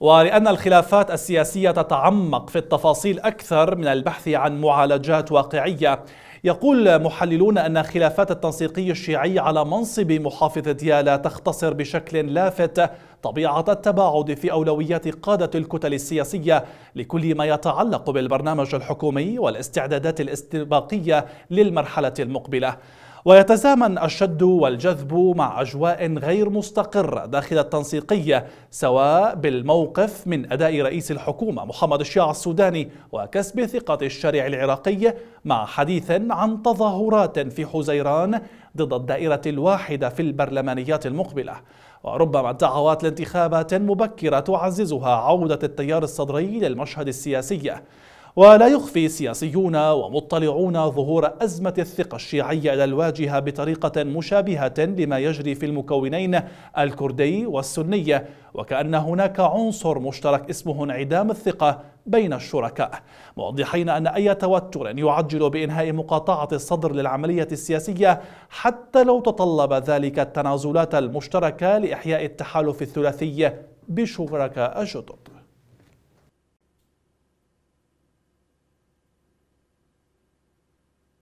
ولأن الخلافات السياسية تتعمق في التفاصيل أكثر من البحث عن معالجات واقعية يقول محللون أن خلافات التنسيقي الشيعي على منصب محافظة ديالى تختصر بشكل لافت طبيعة التباعد في أولويات قادة الكتل السياسية لكل ما يتعلق بالبرنامج الحكومي والاستعدادات الاستباقية للمرحلة المقبلة ويتزامن الشد والجذب مع أجواء غير مستقرة داخل التنسيقية سواء بالموقف من أداء رئيس الحكومة محمد الشيع السوداني وكسب ثقة الشارع العراقي مع حديث عن تظاهرات في حزيران ضد الدائرة الواحدة في البرلمانيات المقبلة وربما الدعوات لانتخابات مبكرة تعززها عودة التيار الصدري للمشهد السياسي ولا يخفي سياسيون ومطلعون ظهور أزمة الثقة الشيعية إلى الواجهة بطريقة مشابهة لما يجري في المكونين الكردي والسنية وكأن هناك عنصر مشترك اسمه انعدام الثقة بين الشركاء موضحين أن أي توتر يعجل بإنهاء مقاطعة الصدر للعملية السياسية حتى لو تطلب ذلك التنازلات المشتركة لإحياء التحالف الثلاثي بشركاء جدد